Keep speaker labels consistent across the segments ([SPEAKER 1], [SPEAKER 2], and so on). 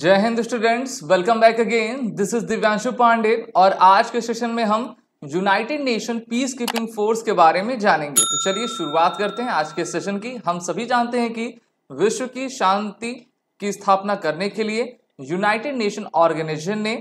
[SPEAKER 1] जय हिंद students welcome back again this is Divyanshu Pandey और आज के सेशन में हम united nation peace keeping force के बारे में जानेंगे तो चलिए शुरुआत करते हैं आज के सेशन की हम सभी जानते हैं कि विश्व की शांति की स्थापना करने के लिए यूनाइटेड नेशन ऑर्गेनाइजेशन ने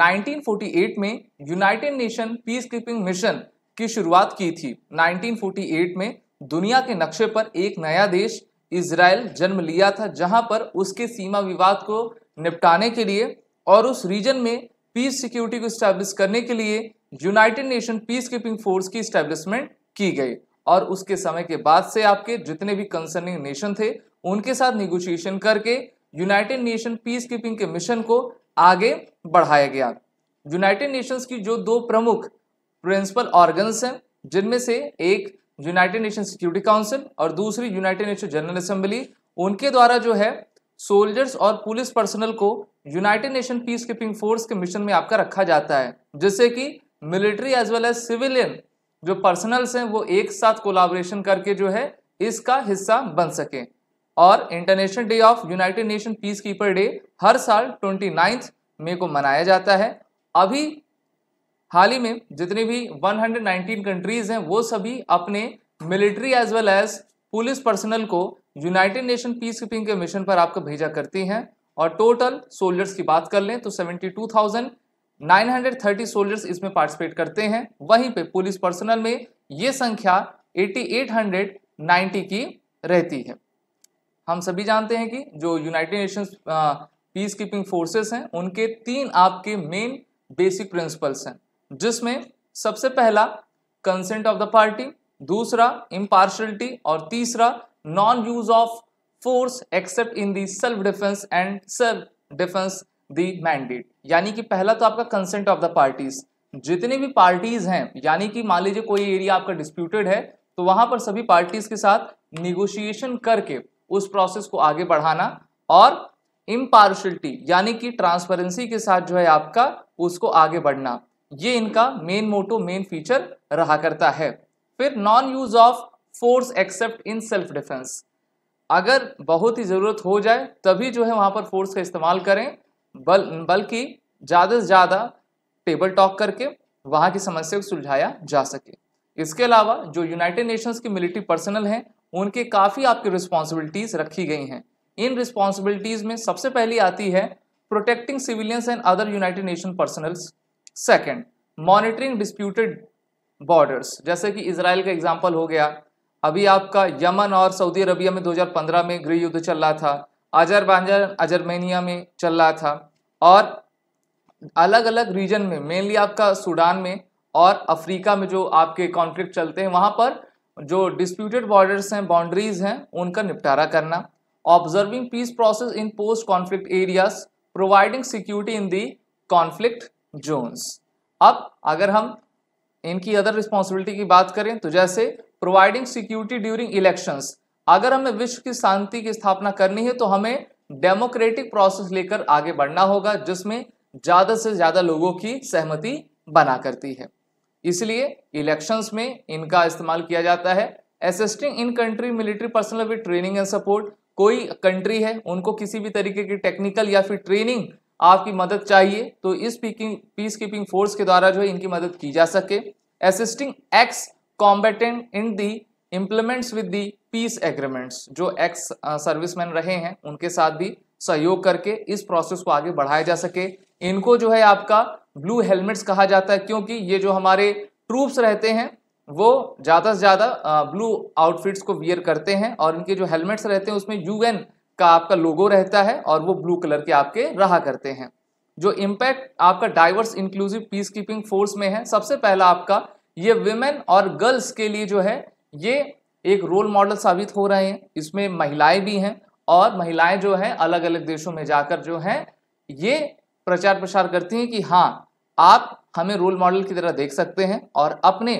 [SPEAKER 1] 1948 में united nation peace keeping mission की शुरुआत की थी 1948 में दुनिया के नक्शे पर एक नया देश इसराइल जन्म लिया था जहां पर उसके सीमा विवाद को निपटाने के लिए और उस रीजन में पीस सिक्योरिटी को स्टैब्लिश करने के लिए united nation peace keeping force की स्टैब्लिशमेंट की गई और उसके समय के बाद से आपके जितने भी कंसर्निंग नेशन थे उनके साथ निगोशिएशन करके यूनाइटेड नेशन पीस कीपिंग के मिशन को आगे बढ़ाया गया यूनाइटेड नेशंस की जो दो प्रमुख प्रिंसिपल ऑर्गन्स हैं जिनमें से एक यूनाइटेड नेशन सिक्योरिटी काउंसिल और दूसरी यूनाइटेड नेशन जनरल असेंबली उनके द्वारा जो है सोल्जर्स और पुलिस पर्सनल को united nation peace keeping force के मिशन में आपका रखा जाता है जिससे कि military as well as civilian जो पर्सनल्स हैं वो एक साथ कोलाबोरेशन करके जो है इसका हिस्सा बन सके और international day of united nation peace keeper day हर साल ट्वेंटी मई को मनाया जाता है अभी हाल ही में जितने भी 119 कंट्रीज हैं वो सभी अपने military as well as police personnel को यूनाइटेड नेशन पीस कीपिंग के मिशन पर आपको भेजा करती हैं और टोटल सोल्जर्स की बात कर लें तो 72,930 सोल्जर्स इसमें पार्टिसिपेट करते हैं वहीं पे पुलिस पर्सनल में ये संख्या 8890 की रहती है हम सभी जानते हैं कि जो united nation peace keeping forces हैं उनके तीन आपके मेन बेसिक प्रिंसिपल्स हैं जिसमें सबसे पहला कंसेंट ऑफ द पार्टी दूसरा इम्पार्शलिटी और तीसरा non-use of force except in the self defense and self defense the mandate यानी कि पहला तो आपका कंसेंट ऑफ द पार्टीज जितने भी पार्टीज हैं यानी कि मान लीजिए कोई एरिया आपका डिस्प्यूटेड है तो वहां पर सभी पार्टीज के साथ निगोशिएशन करके उस प्रोसेस को आगे बढ़ाना और इम्पार्शलिटी यानी कि ट्रांसपेरेंसी के साथ जो है आपका उसको आगे बढ़ना ये इनका मेन मोटो मेन फीचर रहा करता है फिर non use of force except in self defence अगर बहुत ही ज़रूरत हो जाए तभी जो है वहाँ पर फोर्स का इस्तेमाल करें बल बल्कि ज़्यादा से ज़्यादा टेबल टॉक करके वहाँ की समस्या को सुलझाया जा सके इसके अलावा जो यूनाइटेड नेशंस की मिलिट्री पर्सनल हैं उनके काफ़ी आपकी रिस्पॉन्सिबिलिटीज़ रखी गई हैं इन रिस्पॉन्सिबिलिटीज़ में सबसे पहली आती है protecting civilians and other united nation personnels second monitoring disputed borders जैसे कि इसराइल का एग्जाम्पल हो गया अभी आपका यमन और सऊदी अरबिया में 2015 में गृह युद्ध चल रहा था अजरबैजान अजरमेनिया में चल रहा था और अलग अलग रीजन में मेनली आपका सूडान में और अफ्रीका में जो आपके कॉन्फ्लिक्ट चलते हैं वहाँ पर जो डिस्प्यूटेड बॉर्डर्स हैं बाउंड्रीज हैं उनका निपटारा करना observing peace process in post conflict areas providing security in the conflict zones अब अगर हम इनकी अदर रिस्पॉन्सिबिलिटी की बात करें तो जैसे प्रोवाइडिंग सिक्योरिटी ड्यूरिंग इलेक्शंस अगर हमें विश्व की शांति की स्थापना करनी है तो हमें डेमोक्रेटिक प्रोसेस लेकर आगे बढ़ना होगा जिसमें ज्यादा से ज्यादा लोगों की सहमति बना करती है इसलिए इलेक्शंस में इनका इस्तेमाल किया जाता है assisting in country military personnel with training and support कोई कंट्री है उनको किसी भी तरीके की टेक्निकल या फिर ट्रेनिंग आपकी मदद चाहिए तो इस पीकिंग पीस कीपिंग फोर्स के द्वारा जो है इनकी मदद की जा सके assisting ex combatant in the implements with the peace agreements जो एक्स सर्विसमैन uh, रहे हैं उनके साथ भी सहयोग करके इस प्रोसेस को आगे बढ़ाया जा सके इनको जो है आपका ब्लू हेलमेट्स कहा जाता है क्योंकि ये जो हमारे ट्रूप्स रहते हैं वो ज़्यादा से ज़्यादा ब्लू आउटफिट्स को वियर करते हैं और इनके जो हेलमेट्स रहते हैं उसमें यूएन का आपका लोगो रहता है और वो ब्लू कलर के आपके रहा करते हैं जो इम्पैक्ट आपका diverse inclusive peace keeping force में है सबसे पहला आपका ये विमेन और गर्ल्स के लिए जो है ये एक रोल मॉडल साबित हो रहे हैं इसमें महिलाएं भी हैं और महिलाएं जो हैं अलग अलग देशों में जाकर जो हैं ये प्रचार प्रसार करती हैं कि हाँ आप हमें रोल मॉडल की तरह देख सकते हैं और अपने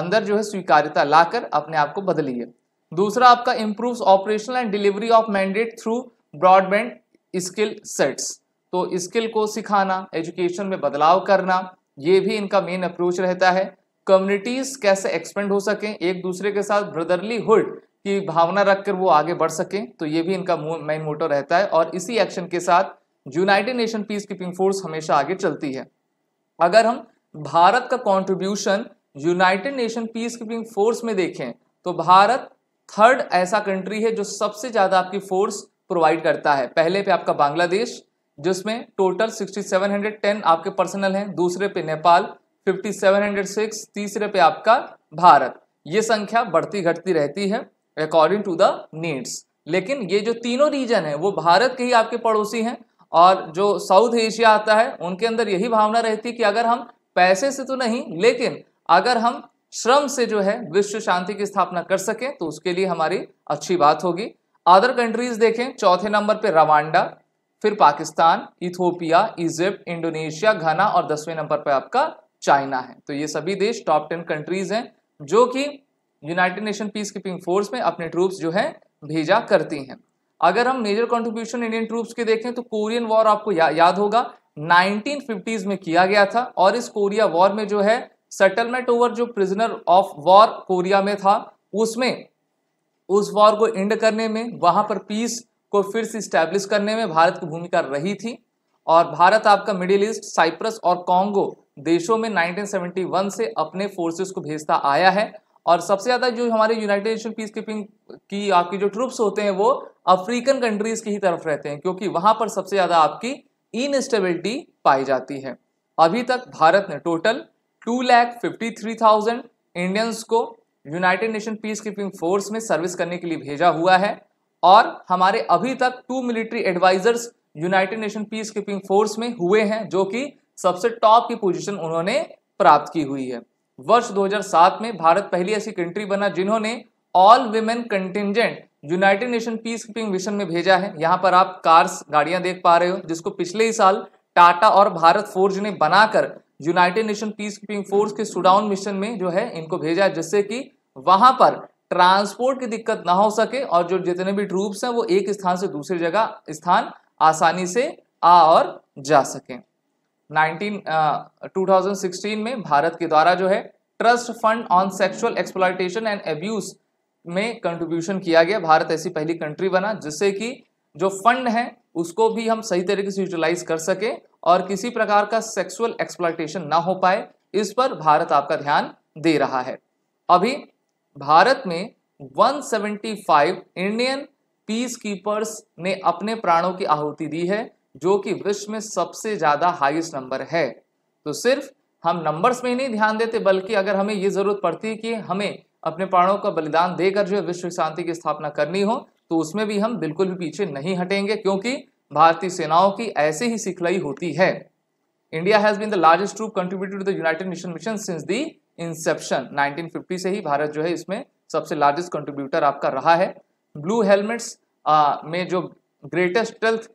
[SPEAKER 1] अंदर जो है स्वीकार्यता लाकर अपने आप को बदलिए दूसरा आपका improve operational and delivery of mandate through broadband skill sets तो स्किल को सिखाना एजुकेशन में बदलाव करना ये भी इनका मेन अप्रोच रहता है कम्युनिटीज कैसे एक्सपेंड हो सकें एक दूसरे के साथ ब्रदरलीहुड की भावना रखकर वो आगे बढ़ सकें तो ये भी इनका मेन मोटो रहता है और इसी एक्शन के साथ united nation peace keeping force हमेशा आगे चलती है अगर हम भारत का contribution united nation peace keeping force में देखें तो भारत थर्ड ऐसा कंट्री है जो सबसे ज़्यादा आपकी फोर्स प्रोवाइड करता है पहले पे आपका बांग्लादेश जिसमें टोटल 6710 आपके पर्सनल हैं दूसरे पे Nepal fifty seven hundred six तीसरे पे आपका भारत ये संख्या बढ़ती घटती रहती है अकॉर्डिंग टू द नीड्स लेकिन ये जो तीनों रीजन है वो भारत के ही आपके पड़ोसी हैं और जो साउथ एशिया आता है उनके अंदर यही भावना रहती है कि अगर हम पैसे से तो नहीं लेकिन अगर हम श्रम से जो है विश्व शांति की स्थापना कर सकें तो उसके लिए हमारी अच्छी बात होगी अदर कंट्रीज देखें चौथे नंबर पर रवांडा फिर पाकिस्तान इथोपिया इजिप्ट इंडोनेशिया घना और दसवें नंबर पर आपका चाइना है तो ये सभी देश टॉप टेन कंट्रीज हैं जो कि united nation peace keeping force में अपने ट्रूप्स जो है भेजा करती हैं अगर हम मेजर कंट्रीब्यूशन इंडियन ट्रूप्स के देखें तो कोरियन वॉर आपको या, याद होगा नाइनटीन में किया गया था और इस कोरिया वॉर में जो है सेटलमेंट ओवर जो प्रिजनर ऑफ वॉर कोरिया में था उसमें उस वॉर को एंड करने में वहां पर पीस को फिर से स्टैब्लिश करने में भारत की भूमिका रही थी और भारत आपका मिडिल ईस्ट साइप्रस और कॉन्गो देशों में 1971 से अपने फोर्सेस को भेजता आया है और सबसे ज़्यादा जो हमारे यूनाइटेड नेशन पीस कीपिंग की आपकी जो ट्रुप्स होते हैं वो अफ्रीकन कंट्रीज़ की ही तरफ रहते हैं क्योंकि वहां पर सबसे ज़्यादा आपकी इनस्टेबिलिटी पाई जाती है अभी तक भारत ने total two lakh fifty three thousand Indians को united nation peace keeping force में सर्विस करने के लिए भेजा हुआ है और हमारे अभी तक two military advisers united nation peace keeping force में हुए हैं जो कि सबसे टॉप की पोजीशन उन्होंने प्राप्त की हुई है वर्ष 2007 में भारत पहली ऐसी कंट्री बना जिन्होंने all women contingent united nation peace keeping mission में भेजा है यहाँ पर आप कार्स गाड़ियां देख पा रहे हो जिसको पिछले ही साल टाटा और भारत फोर्ज ने बनाकर united nation peace keeping force के सुडाउन मिशन में जो है इनको भेजा है जिससे कि वहां पर ट्रांसपोर्ट की दिक्कत ना हो सके और जो जितने भी ट्रूप्स हैं वो एक स्थान से दूसरी जगह स्थान आसानी से आ और जा सकें 2016 में भारत के द्वारा जो है trust fund on sexual exploitation and abuse में कंट्रीब्यूशन किया गया भारत ऐसी पहली कंट्री बना जिससे कि जो फंड है उसको भी हम सही तरीके से यूटिलाइज कर सके और किसी प्रकार का सेक्सुअल एक्सप्लाइटेशन ना हो पाए इस पर भारत आपका ध्यान दे रहा है अभी भारत में 175 इंडियन पीस कीपर्स ने अपने प्राणों की आहुति दी है जो कि विश्व में सबसे ज़्यादा हाईएस्ट नंबर है तो सिर्फ हम नंबर्स में ही नहीं ध्यान देते बल्कि अगर हमें ये ज़रूरत पड़ती है कि हमें अपने प्राणों का बलिदान देकर जो है विश्व शांति की स्थापना करनी हो तो उसमें भी हम बिल्कुल भी पीछे नहीं हटेंगे क्योंकि भारतीय सेनाओं की ऐसे ही सिखलाई होती है India has been the largest troop contributed to the united nation mission since the inception 1950 से ही भारत जो है इसमें सबसे लार्जेस्ट कंट्रीब्यूटर आपका रहा है ब्लू हेलमेट्स में जो ग्रेटेस्ट ट्वेल्थ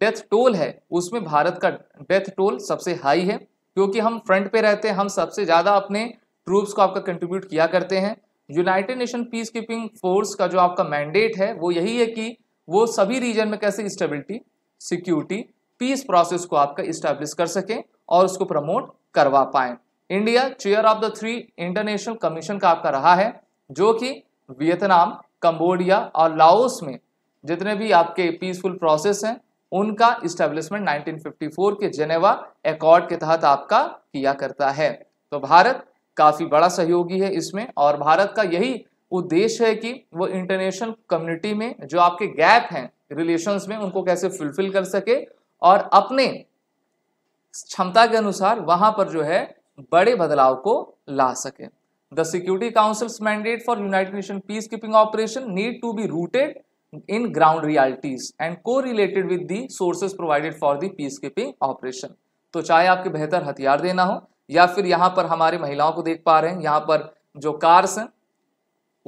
[SPEAKER 1] डेथ टोल है उसमें भारत का डेथ टोल सबसे हाई है क्योंकि हम फ्रंट पे रहते हैं हम सबसे ज़्यादा अपने ट्रूप्स को आपका कंट्रीब्यूट किया करते हैं united nation peace keeping force का जो आपका मैंडेट है वो यही है कि वो सभी रीजन में कैसे स्टेबिलिटी सिक्योरिटी पीस प्रोसेस को आपका इस्टेब्लिश कर सकें और उसको प्रमोट करवा पाएँ India chair of the three international commission का आपका रहा है जो कि वियतनाम कंबोडिया और लाओस में जितने भी आपके पीसफुल प्रोसेस हैं उनका इस्टेब्लिशमेंट 1954 के जेनेवा एकॉर्ड के तहत आपका किया करता है तो भारत काफ़ी बड़ा सहयोगी है इसमें और भारत का यही उद्देश्य है कि वो इंटरनेशनल कम्युनिटी में जो आपके गैप हैं रिलेशंस में उनको कैसे फुलफिल कर सके और अपने क्षमता के अनुसार वहां पर जो है बड़े बदलाव को ला सके the security councils mandate for united nation peace keeping operation need to be rooted in ground realities and correlated with the sources provided for the peace keeping operation तो चाहे आपके बेहतर हथियार देना हो या फिर यहाँ पर हमारी महिलाओं को देख पा रहे हैं यहाँ पर जो कार्स हैं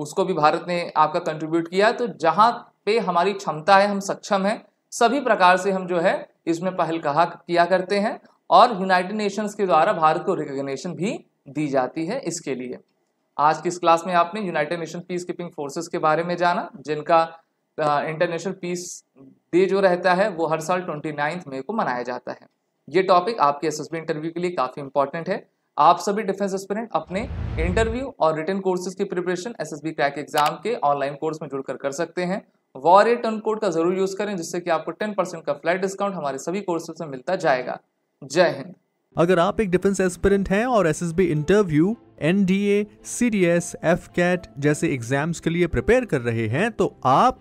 [SPEAKER 1] उसको भी भारत ने आपका कंट्रीब्यूट किया है तो जहाँ पे हमारी क्षमता है हम सक्षम हैं सभी प्रकार से हम जो है इसमें पहल कहा किया करते हैं और यूनाइटेड नेशंस के द्वारा भारत को रिकग्नेशन भी दी जाती है इसके लिए आज की इस क्लास में आपने united nation peace keeping forces के बारे में जाना जिनका इंटरनेशनल पीस डे जो रहता है वो हर साल ट्वेंटी नाइन्थ मई को मनाया जाता है ये टॉपिक आपके एस इंटरव्यू के लिए काफ़ी इंपॉर्टेंट है आप सभी डिफेंस एस्पिरेंट अपने इंटरव्यू और रिटर्न कोर्सेज की preparation S S B crack exam के ऑनलाइन कोर्स में जुड़कर कर सकते हैं वॉर ए टर्न कोड का जरूर यूज करें जिससे कि आपको 10 परसेंट का फ्लैट डिस्काउंट हमारे सभी कोर्सेज में मिलता जाएगा जय हिंद अगर आप एक डिफेंस एस्पिरेंट हैं और S interview N D A जैसे एग्जाम्स के लिए प्रिपेयर कर रहे हैं तो आप